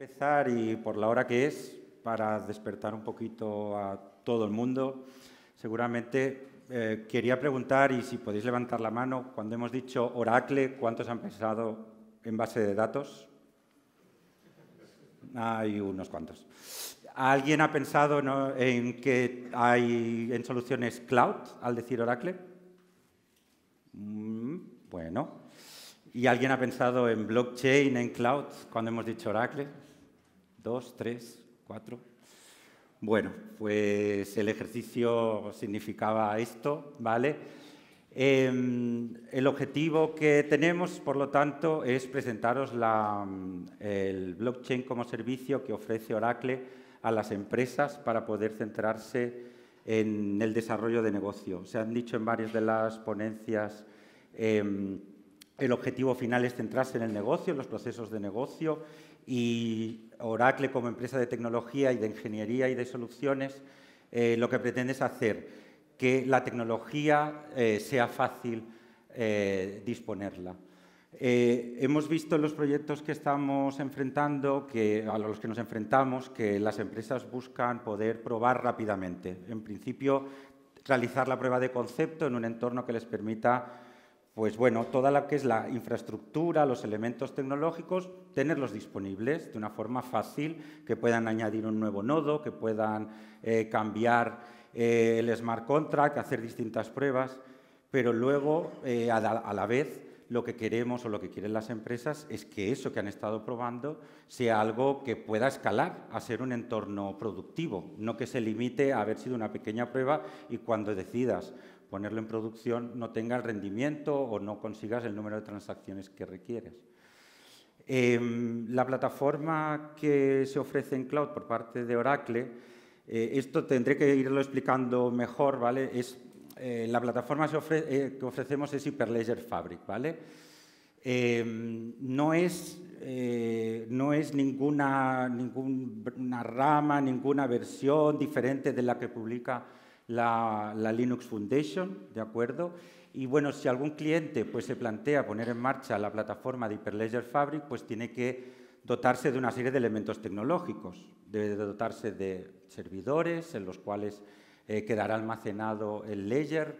Empezar y por la hora que es, para despertar un poquito a todo el mundo, seguramente eh, quería preguntar, y si podéis levantar la mano, cuando hemos dicho Oracle, ¿cuántos han pensado en base de datos? Hay unos cuantos. ¿Alguien ha pensado en que hay en soluciones cloud al decir Oracle? Mm, bueno. ¿Y alguien ha pensado en blockchain, en cloud, cuando hemos dicho Oracle? ¿Dos, tres, cuatro? Bueno, pues el ejercicio significaba esto, ¿vale? Em, el objetivo que tenemos, por lo tanto, es presentaros la, el blockchain como servicio que ofrece Oracle a las empresas para poder centrarse en el desarrollo de negocio. Se han dicho en varias de las ponencias, em, el objetivo final es centrarse en el negocio, en los procesos de negocio y Oracle como empresa de tecnología y de ingeniería y de soluciones, eh, lo que pretende es hacer que la tecnología eh, sea fácil eh, disponerla. Eh, hemos visto en los proyectos que estamos enfrentando, que, a los que nos enfrentamos, que las empresas buscan poder probar rápidamente. En principio, realizar la prueba de concepto en un entorno que les permita, pues bueno, toda la que es la infraestructura, los elementos tecnológicos, tenerlos disponibles de una forma fácil, que puedan añadir un nuevo nodo, que puedan eh, cambiar eh, el smart contract, hacer distintas pruebas, pero luego, a la vez, lo que queremos o lo que quieren las empresas es que eso que han estado probando sea algo que pueda escalar a ser un entorno productivo, no que se limite a haber sido una pequeña prueba y cuando decidas ponerlo en producción no tenga el rendimiento o no consigas el número de transacciones que requieres. Em, la plataforma que se ofrece en cloud por parte de Oracle, eh, esto tendré que irlo explicando mejor, ¿vale? Eh, la plataforma eh, que ofrecemos es Hyperledger Fabric, ¿vale? Eh, no, es, no ninguna, rama, ninguna versión diferente de la que publica la, Linux Foundation, ¿de acuerdo? Y bueno, si algún cliente pues, se plantea poner en marcha la plataforma de Hyperledger Fabric, pues tiene que dotarse de una serie de elementos tecnológicos. Debe dotarse de servidores en los cuales eh, quedará almacenado el ledger,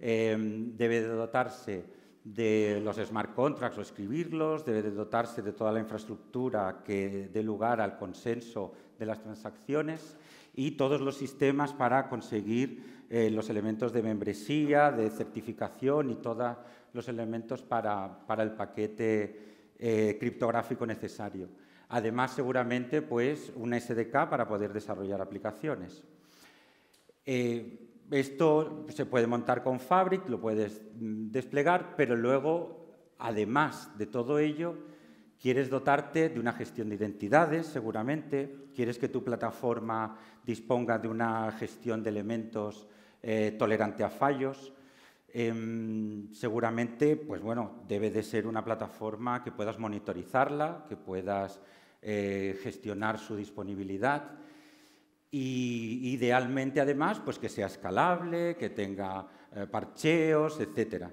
eh, debe dotarse de los smart contracts o escribirlos, debe dotarse de toda la infraestructura que dé lugar al consenso de las transacciones y todos los sistemas para conseguir eh, los elementos de membresía, de certificación y todos los elementos para, el paquete criptográfico necesario. Además, seguramente, pues, una SDK para poder desarrollar aplicaciones. Eh, esto se puede montar con Fabric, lo puedes mm, desplegar, pero luego, además de todo ello, quieres dotarte de una gestión de identidades, seguramente, quieres que tu plataforma disponga de una gestión de elementos eh, tolerante a fallos. Em, seguramente, pues bueno, debe de ser una plataforma que puedas monitorizarla, que puedas eh, gestionar su disponibilidad y idealmente además pues que sea escalable, que tenga eh, parcheos, etc.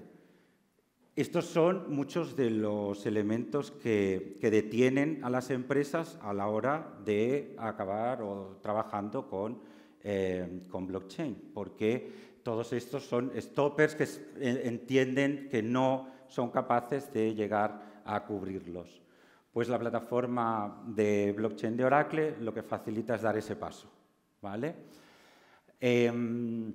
Estos son muchos de los elementos que, detienen a las empresas a la hora de acabar o trabajando con, eh, con blockchain, porque todos estos son stoppers que e, entienden que no son capaces de llegar a cubrirlos. Pues la plataforma de blockchain de Oracle lo que facilita es dar ese paso. Em,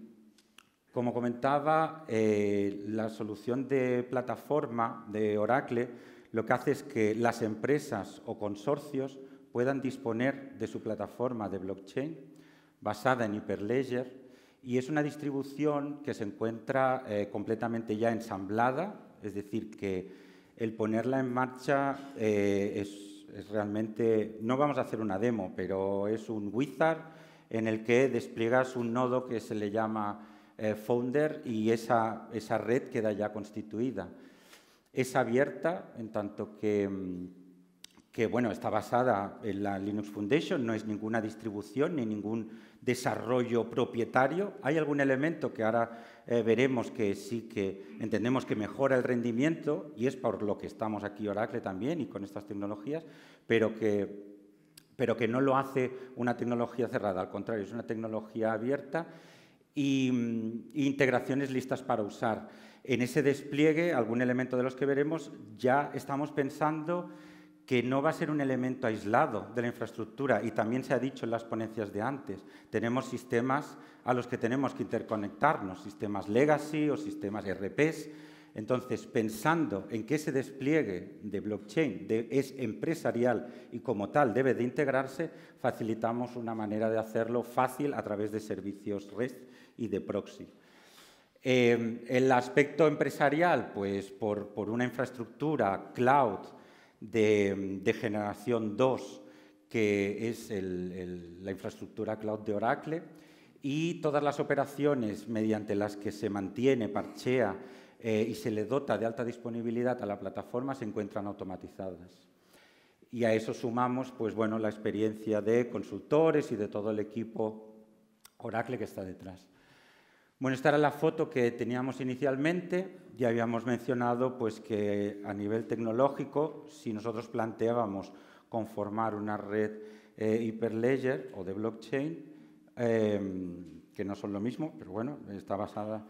como comentaba, eh, la solución de plataforma de Oracle lo que hace es que las empresas o consorcios puedan disponer de su plataforma de blockchain basada en Hyperledger y es una distribución que se encuentra eh, completamente ya ensamblada, es decir, que el ponerla en marcha eh, es, es, realmente, no vamos a hacer una demo, pero es un wizard en el que despliegas un nodo que se le llama eh, founder y esa, esa, red queda ya constituida. Es abierta en tanto que, mm, que bueno, está basada en la Linux Foundation, no es ninguna distribución ni ningún desarrollo propietario. Hay algún elemento que ahora eh, veremos que sí que entendemos que mejora el rendimiento y es por lo que estamos aquí Oracle también y con estas tecnologías, pero que pero que no lo hace una tecnología cerrada, al contrario, es una tecnología abierta y mm, integraciones listas para usar. En ese despliegue, algún elemento de los que veremos, ya estamos pensando que no va a ser un elemento aislado de la infraestructura y también se ha dicho en las ponencias de antes. Tenemos sistemas a los que tenemos que interconectarnos, sistemas legacy o sistemas RPs entonces, pensando en que ese despliegue de blockchain es empresarial y como tal debe de integrarse, facilitamos una manera de hacerlo fácil a través de servicios red y de proxy. Em, el aspecto empresarial, pues por, una infraestructura cloud de, generación 2, que es la infraestructura cloud de Oracle, y todas las operaciones mediante las que se mantiene, parchea eh, y se le dota de alta disponibilidad a la plataforma, se encuentran automatizadas. Y a eso sumamos pues, bueno, la experiencia de consultores y de todo el equipo Oracle que está detrás. Bueno, esta era la foto que teníamos inicialmente. Ya habíamos mencionado pues, que a nivel tecnológico, si nosotros planteábamos conformar una red eh, o de blockchain, eh, que no son lo mismo, pero bueno, está basada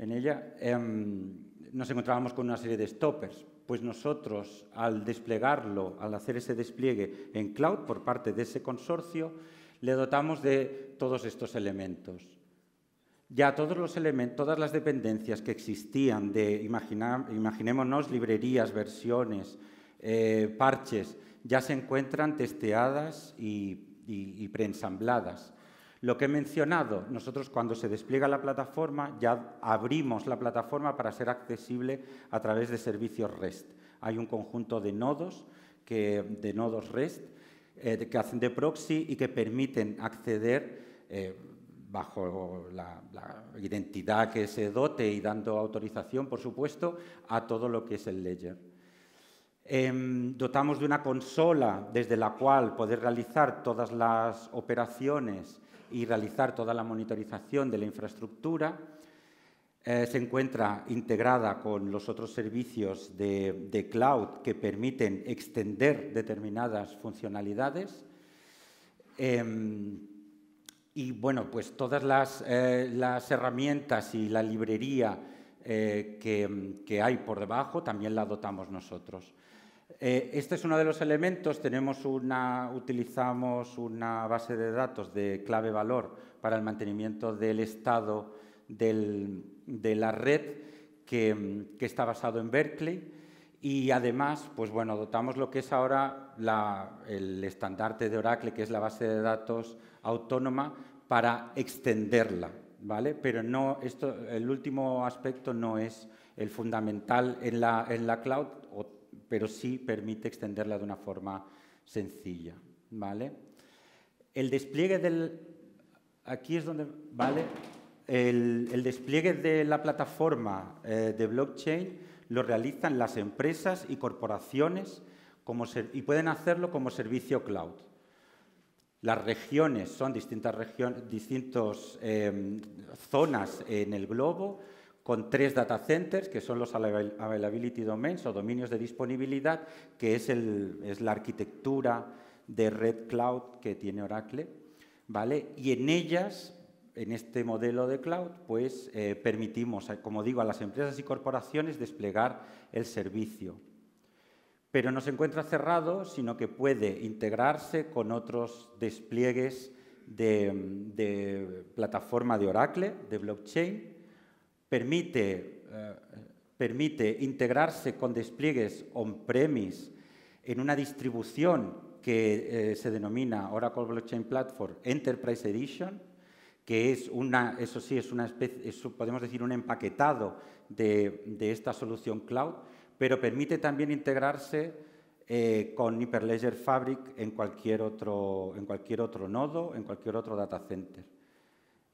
en ella, em, nos encontrábamos con una serie de stoppers. Pues nosotros, al desplegarlo, al hacer ese despliegue en cloud por parte de ese consorcio, le dotamos de todos estos elementos. Ya todos los elementos, todas las dependencias que existían de, imaginémonos, librerías, versiones, eh, parches, ya se encuentran testeadas y preensambladas. Lo que he mencionado, nosotros cuando se despliega la plataforma ya abrimos la plataforma para ser accesible a través de servicios REST. Hay un conjunto de nodos, que, de nodos REST eh, que hacen de proxy y que permiten acceder eh, bajo la, identidad que se dote y dando autorización, por supuesto, a todo lo que es el ledger. Em, dotamos de una consola desde la cual poder realizar todas las operaciones y realizar toda la monitorización de la infraestructura. Eh, se encuentra integrada con los otros servicios de, cloud que permiten extender determinadas funcionalidades. Em, y bueno, pues todas las, eh, herramientas y la librería eh, que, que hay por debajo también la dotamos nosotros. Eh, este es uno de los elementos. Tenemos una, utilizamos una base de datos de clave valor para el mantenimiento del estado de la red que, está basado en Berkeley. Y además, pues bueno, dotamos lo que es ahora el estandarte de Oracle, que es la base de datos autónoma, para extenderla, ¿vale? Pero no, esto, el último aspecto no es el fundamental en la, en la cloud, pero sí permite extenderla de una forma sencilla. ¿vale? El despliegue del... Aquí es donde... ¿vale? El, despliegue de la plataforma eh, de blockchain lo realizan las empresas y corporaciones y pueden hacerlo como servicio cloud. Las regiones son distintas regiones, eh, zonas en el globo con tres data centers, que son los availability domains o dominios de disponibilidad, que es, la arquitectura de red cloud que tiene Oracle. ¿vale? Y en ellas, en este modelo de cloud, pues eh, permitimos, eh, como digo, a las empresas y corporaciones desplegar el servicio. Pero no se encuentra cerrado, sino que puede integrarse con otros despliegues de plataforma de Oracle, de blockchain, permite, eh, permite integrarse con despliegues on-premise en una distribución que eh, se denomina Oracle Blockchain Platform Enterprise Edition, que es una, eso sí, es una especie, podemos decir un empaquetado de, esta solución cloud, pero permite también integrarse eh, con Hyperledger Fabric en cualquier, otro, en cualquier otro nodo, en cualquier otro data center.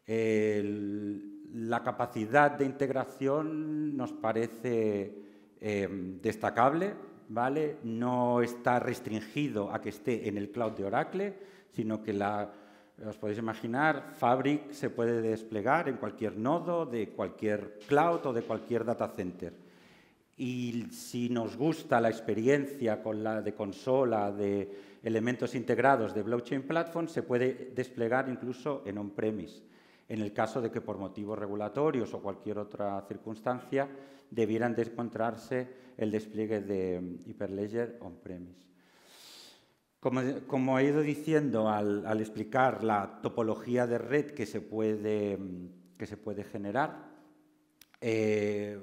El, la capacidad de integración nos parece eh, destacable, ¿vale? No está restringido a que esté en el cloud de Oracle, sino que la, os podéis imaginar, Fabric se puede desplegar en cualquier nodo, de cualquier cloud o de cualquier data center. Y si nos gusta la experiencia con la de consola, de elementos integrados de blockchain platform, se puede desplegar incluso en on-premise en el caso de que por motivos regulatorios o cualquier otra circunstancia debieran descontrarse el despliegue de Hyperledger on-premise. Como, como, he ido diciendo al, explicar la topología de red que se puede, que se puede generar, eh,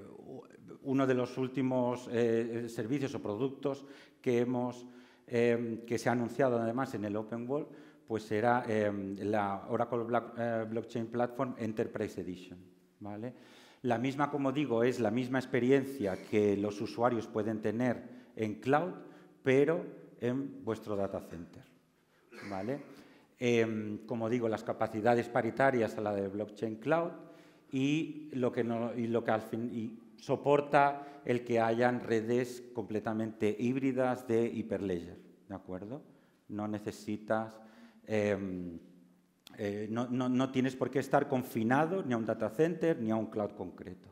uno de los últimos eh, servicios o productos que, hemos, eh, que se ha anunciado además en el Open World pues era em, la Oracle eh, Blockchain Platform Enterprise Edition. ¿vale? La misma, como digo, es la misma experiencia que los usuarios pueden tener en cloud, pero en vuestro data center. Em, como digo, las capacidades paritarias a la de blockchain cloud y lo que, al fin, soporta el que hayan redes completamente híbridas de hyperledger. ¿De acuerdo? No necesitas Em, eh, no, tienes por qué estar confinado ni a un data center ni a un cloud concreto.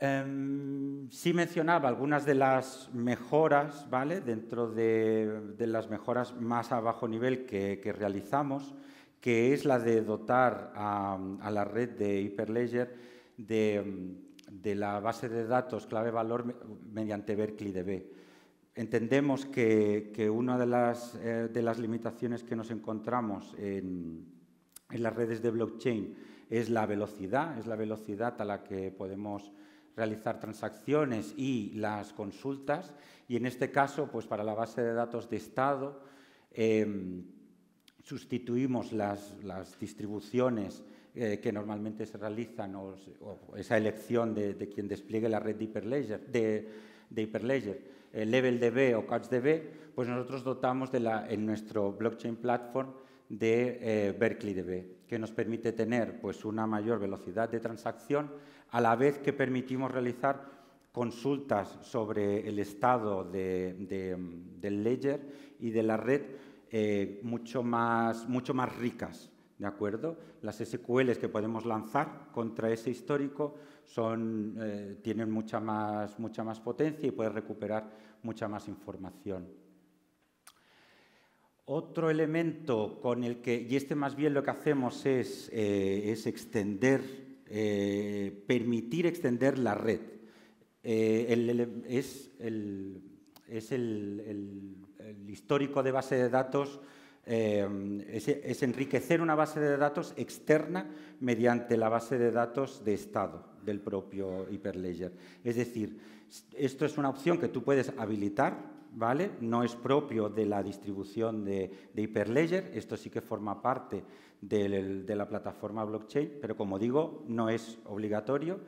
Em, sí mencionaba algunas de las mejoras, ¿vale? Dentro de, las mejoras más a bajo nivel que, realizamos, que es la de dotar a, la red de Hyperledger de, de, la base de datos clave valor mediante Berkeley DB entendemos que, una eh, de las, limitaciones que nos encontramos en, las redes de blockchain es la velocidad, es la velocidad a la que podemos realizar transacciones y las consultas. Y en este caso, pues para la base de datos de Estado, em, sustituimos las, distribuciones eh, que normalmente se realizan o, esa elección de, quien despliegue la red de Hyperledger, de Hyperledger level DB o DB, pues nosotros dotamos de la, en nuestro blockchain platform de eh, DB, que nos permite tener pues, una mayor velocidad de transacción, a la vez que permitimos realizar consultas sobre el estado de, del ledger y de la red eh, mucho, más, mucho más ricas. ¿De acuerdo? Las SQLs que podemos lanzar contra ese histórico eh, tienen mucha más, potencia y puedes recuperar mucha más información. Otro elemento con el que, y este más bien lo que hacemos es, eh, extender, eh, permitir extender la red. es, el, histórico de base de datos, es enriquecer una base de datos externa mediante la base de datos de Estado del propio Hyperledger. Es decir, esto es una opción que tú puedes habilitar, ¿vale? No es propio de la distribución de, Hyperledger, esto sí que forma parte de la plataforma blockchain, pero como digo, no es obligatorio.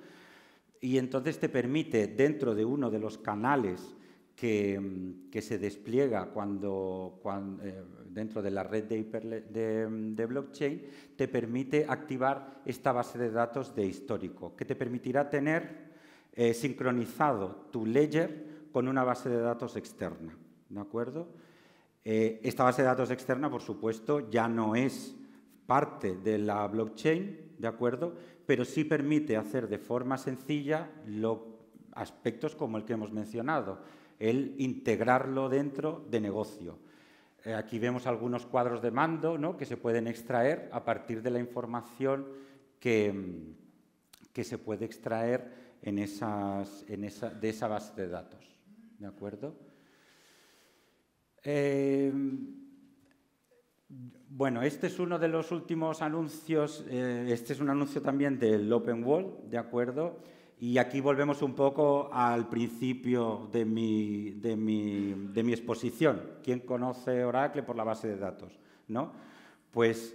Y entonces te permite, dentro de uno de los canales que, se despliega cuando, eh, dentro de la red de, blockchain te permite activar esta base de datos de histórico, que te permitirá tener eh, sincronizado tu ledger con una base de datos externa. acuerdo? Eh, esta base de datos externa, por supuesto, ya no es parte de la blockchain, ¿de acuerdo? Pero sí permite hacer de forma sencilla aspectos como el que hemos mencionado el integrarlo dentro de negocio. Eh, aquí vemos algunos cuadros de mando que se pueden extraer a partir de la información que, mm, se puede extraer de esa base de datos. ¿De acuerdo? Em, bueno, este es uno de los últimos anuncios, eh, este es un anuncio también del Open Wall, ¿de acuerdo? Y aquí volvemos un poco al principio de mi, exposición. ¿Quién conoce Oracle por la base de datos? Pues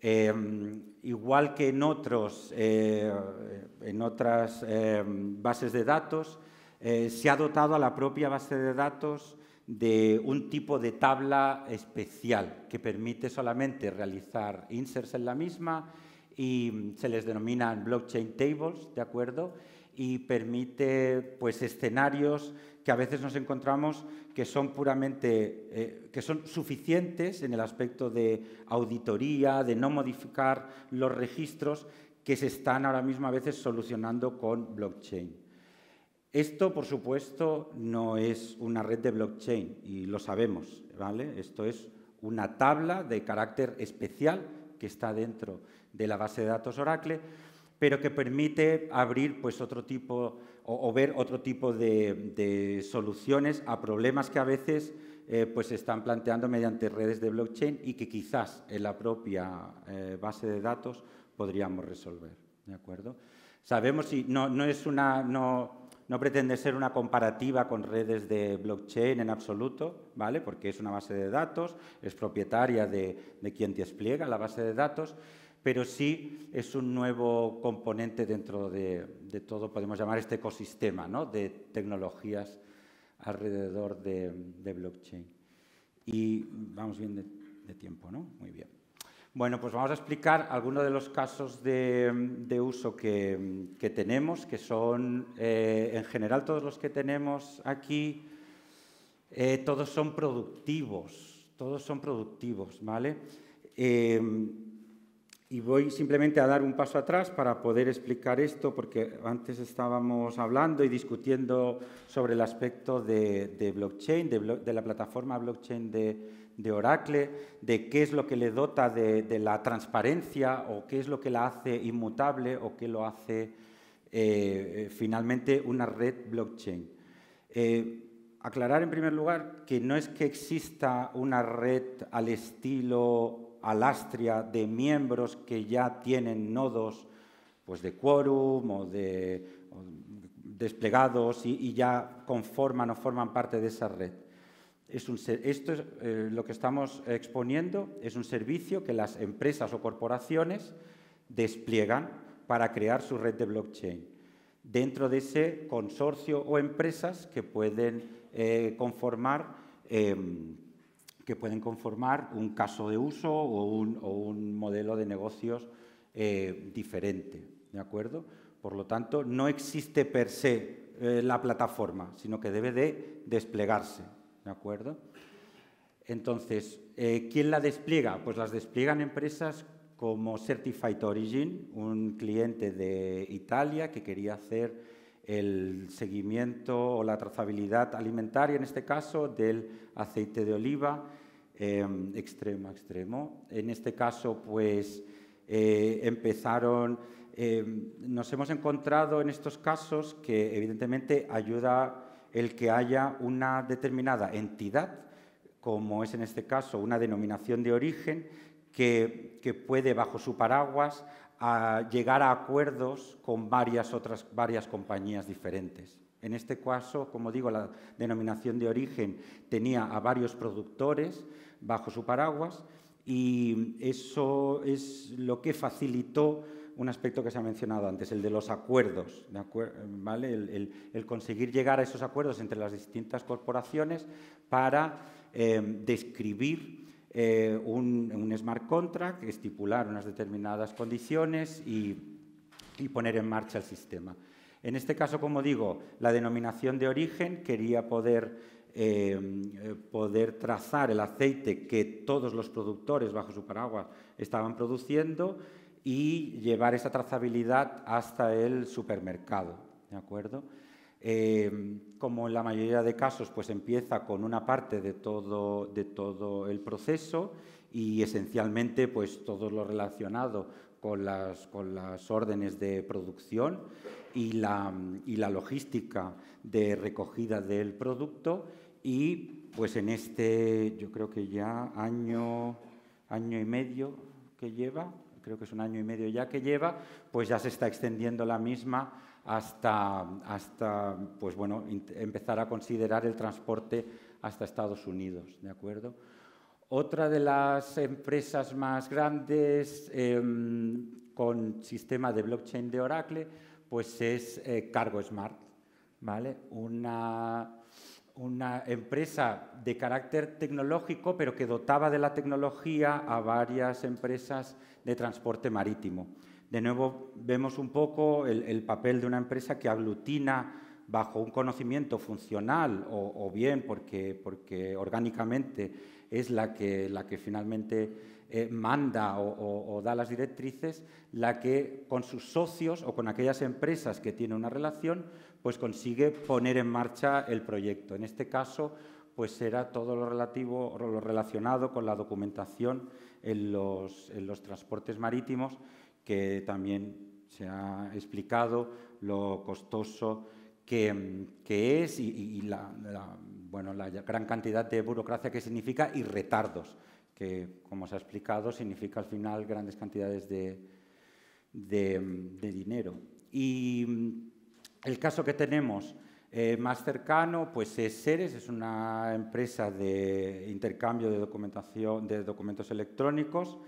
em, igual que en, otros, eh, en otras em, bases de datos, eh, se ha dotado a la propia base de datos de un tipo de tabla especial que permite solamente realizar inserts en la misma y se les denominan blockchain tables, ¿de acuerdo? y permite pues, escenarios que a veces nos encontramos que son puramente, eh, que son suficientes en el aspecto de auditoría, de no modificar los registros que se están ahora mismo a veces solucionando con blockchain. Esto, por supuesto, no es una red de blockchain y lo sabemos, ¿vale? Esto es una tabla de carácter especial que está dentro de la base de datos Oracle pero que permite abrir pues, otro tipo o, ver otro tipo de, soluciones a problemas que a veces eh, pues, se están planteando mediante redes de blockchain y que quizás en la propia eh, base de datos podríamos resolver. ¿De acuerdo? Sabemos si no, no es una. No, no pretende ser una comparativa con redes de blockchain en absoluto, ¿vale? Porque es una base de datos, es propietaria de, de quien despliega la base de datos, pero sí es un nuevo componente dentro de, todo, podemos llamar este ecosistema de tecnologías alrededor de, blockchain. Y vamos bien de, tiempo, ¿no? Muy bien. Bueno, pues vamos a explicar algunos de los casos de, uso que, tenemos, que son, eh, en general, todos los que tenemos aquí, eh, todos son productivos, todos son productivos, ¿vale? Eh, y voy simplemente a dar un paso atrás para poder explicar esto, porque antes estábamos hablando y discutiendo sobre el aspecto de, blockchain, de, la plataforma blockchain de, Oracle, de qué es lo que le dota de, la transparencia o qué es lo que la hace inmutable o qué lo hace eh, eh, finalmente una red blockchain. Eh, aclarar en primer lugar que no es que exista una red al estilo alastria de miembros que ya tienen nodos pues de quórum o de desplegados y, ya conforman o forman parte de esa red. esto es, eh, lo que estamos exponiendo es un servicio que las empresas o corporaciones despliegan para crear su red de blockchain dentro de ese consorcio o empresas que pueden eh, conformar em, que pueden conformar un caso de uso o un, o un modelo de negocios eh, diferente, ¿de acuerdo? Por lo tanto, no existe per se eh, la plataforma, sino que debe de desplegarse, ¿de acuerdo? Entonces, ¿quién la despliega? Pues las despliegan empresas como Certified Origin, un cliente de Italia que quería hacer el seguimiento o la trazabilidad alimentaria, en este caso, del aceite de oliva em, extremo a extremo. En este caso, pues eh, empezaron, em, nos hemos encontrado en estos casos que evidentemente ayuda el que haya una determinada entidad, como es en este caso una denominación de origen, que puede bajo su paraguas a llegar a acuerdos con varias otras varias compañías diferentes. En este caso, como digo, la denominación de origen tenía a varios productores bajo su paraguas y eso es lo que facilitó un aspecto que se ha mencionado antes, el de los acuerdos, ¿vale? el, conseguir llegar a esos acuerdos entre las distintas corporaciones para eh, describir eh, un, smart contract, estipular unas determinadas condiciones y, poner en marcha el sistema. En este caso, como digo, la denominación de origen quería poder eh, poder trazar el aceite que todos los productores bajo su paraguas estaban produciendo y llevar esa trazabilidad hasta el supermercado. ¿De acuerdo? Em, como en la mayoría de casos, pues empieza con una parte de todo, de todo el proceso y esencialmente pues, todo lo relacionado con las, con las órdenes de producción y la, y la logística de recogida del producto y pues en este, yo creo que ya año, año y medio que lleva, creo que es un año y medio ya que lleva, pues ya se está extendiendo la misma hasta, pues bueno, empezar a considerar el transporte hasta Estados Unidos. ¿de acuerdo? Otra de las empresas más grandes em, con sistema de blockchain de Oracle pues es eh, CargoSmart, ¿vale? una, una empresa de carácter tecnológico, pero que dotaba de la tecnología a varias empresas de transporte marítimo de nuevo vemos un poco el, papel de una empresa que aglutina bajo un conocimiento funcional o, bien porque, orgánicamente es la que, finalmente eh, manda o, da las directrices, la que con sus socios o con aquellas empresas que tiene una relación, pues consigue poner en marcha el proyecto. En este caso, pues será todo lo, relativo, lo relacionado con la documentación en los transportes marítimos que también se ha explicado lo costoso que, que es y, la, bueno, la gran cantidad de burocracia que significa y retardos, que como se ha explicado significa al final grandes cantidades de, de, dinero. Y el caso que tenemos eh, más cercano pues es Seres, es una empresa de intercambio de, documentación, de documentos electrónicos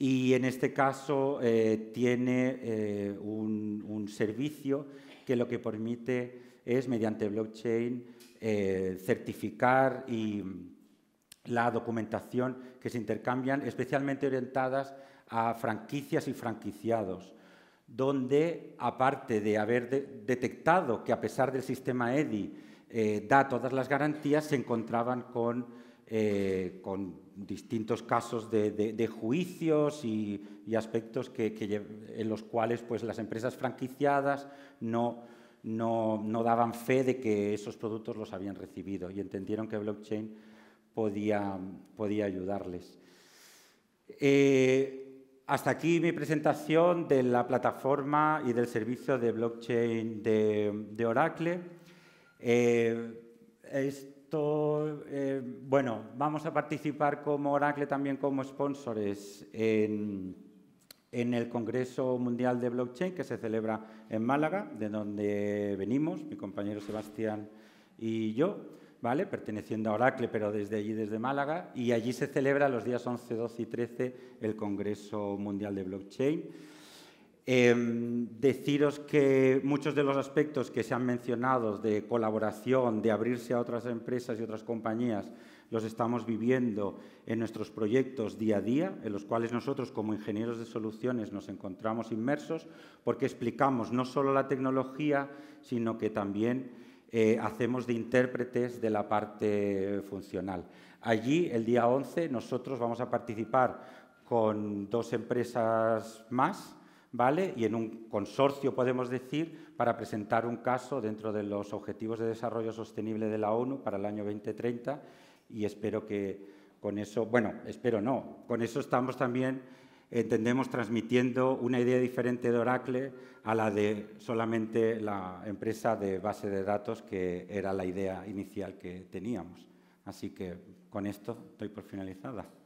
y en este caso eh, tiene eh, un, servicio que lo que permite es, mediante blockchain, eh, certificar y la documentación que se intercambian, especialmente orientadas a franquicias y franquiciados, donde, aparte de haber detectado que a pesar del sistema EDI da todas las garantías, se encontraban con eh, con distintos casos de, juicios y, aspectos que, en los cuales pues, las empresas franquiciadas no, no, daban fe de que esos productos los habían recibido y entendieron que blockchain podía, podía ayudarles. Eh, hasta aquí mi presentación de la plataforma y del servicio de blockchain de, Oracle. Eh, eh, bueno, vamos a participar como Oracle también como sponsors en, en, el Congreso Mundial de Blockchain que se celebra en Málaga, de donde venimos, mi compañero Sebastián y yo, ¿vale? Perteneciendo a Oracle, pero desde allí, desde Málaga, y allí se celebra los días 11, 12 y 13 el Congreso Mundial de Blockchain. Em, deciros que muchos de los aspectos que se han mencionado de colaboración, de abrirse a otras empresas y otras compañías, los estamos viviendo en nuestros proyectos día a día, en los cuales nosotros como ingenieros de soluciones nos encontramos inmersos, porque explicamos no solo la tecnología, sino que también eh, hacemos de intérpretes de la parte funcional. Allí, el día 11, nosotros vamos a participar con dos empresas más, ¿vale? Y en un consorcio, podemos decir, para presentar un caso dentro de los Objetivos de Desarrollo Sostenible de la ONU para el año 2030 y espero que con eso, bueno, espero no, con eso estamos también, entendemos, transmitiendo una idea diferente de Oracle a la de solamente la empresa de base de datos, que era la idea inicial que teníamos. Así que con esto estoy por finalizada.